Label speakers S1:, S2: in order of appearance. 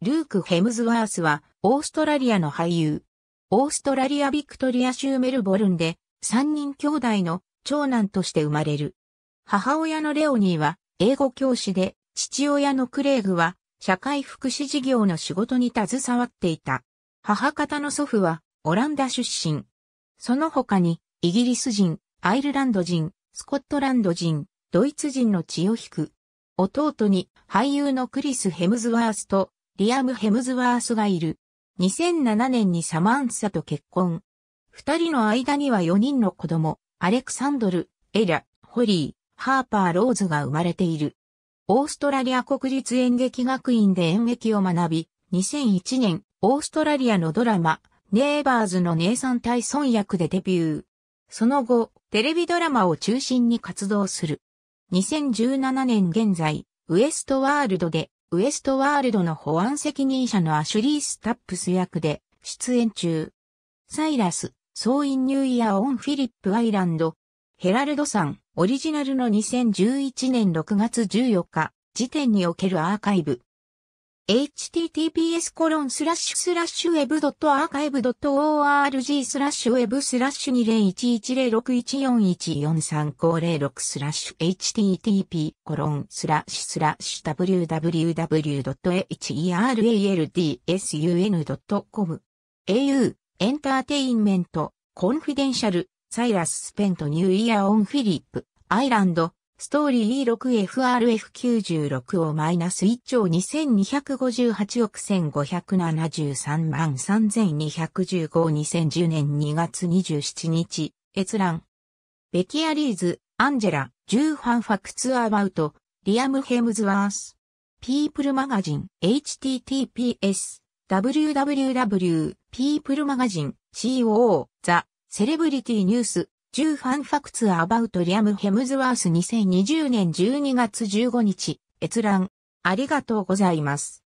S1: ルーク・ヘムズワースは、オーストラリアの俳優。オーストラリア・ビクトリア州メルボルンで、三人兄弟の長男として生まれる。母親のレオニーは、英語教師で、父親のクレイグは、社会福祉事業の仕事に携わっていた。母方の祖父は、オランダ出身。その他に、イギリス人、アイルランド人、スコットランド人、ドイツ人の血を引く。弟に俳優のクリス・ヘムズワースとリアム・ヘムズワースがいる。2007年にサマンサと結婚。二人の間には4人の子供、アレクサンドル、エラ、ホリー、ハーパー・ローズが生まれている。オーストラリア国立演劇学院で演劇を学び、2001年、オーストラリアのドラマ、ネイバーズのネイサン・タイソン役でデビュー。その後、テレビドラマを中心に活動する。2017年現在、ウエストワールドでウエストワールドの保安責任者のアシュリー・スタップス役で出演中。サイラス、総員ニューイヤー・オン・フィリップ・アイランド、ヘラルドさん、オリジナルの2011年6月14日時点におけるアーカイブ。https コロンスラッシュスラッシュウェブドットアーカイブドット org スラッシュウェブスラッシュ20110614143063スラッシュ http コロンスラッシュスラッシュ www.heraldsun.com au エンターテインメントコンフィデンシャルサイラス・スペント・ニューイヤー・オン・フィリップ・アイランドストーリー E6FRF96 をマイナス1兆2258億1573万3215 2010年2月27日、閲覧。ベキアリーズ、アンジェラ、ジューファンファクツアーバウト、リアム・ヘムズワース。ピープルマガジン、https、www、people マガジン、CO、ザ、セレブリティニュース。10ファンファクツアバウトリアム・ヘムズワース2020年12月15日、閲覧。ありがとうございます。